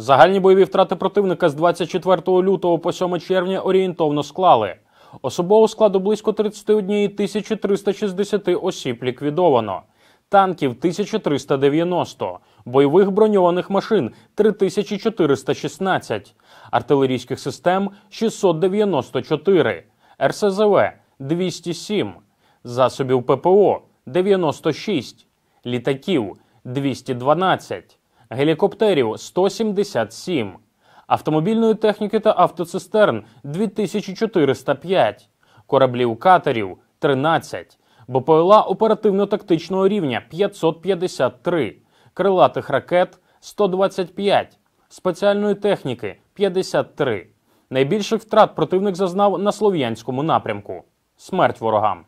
Загальні бойові втрати противника з 24 лютого по 7 червня орієнтовно склали. Особового складу близько 31 360 осіб ліквідовано, танків 1390, бойових броньованих машин 3416, артилерійських систем 694, РСЗВ 207, засобів ППО 96, літаків 212 гелікоптерів 177, автомобільної техніки та автоцистерн 2405, кораблів катерів 13, БПЛА оперативно-тактичного рівня 553, крилатих ракет 125, спеціальної техніки 53. Найбільших втрат противник зазнав на слов'янському напрямку. Смерть ворогам.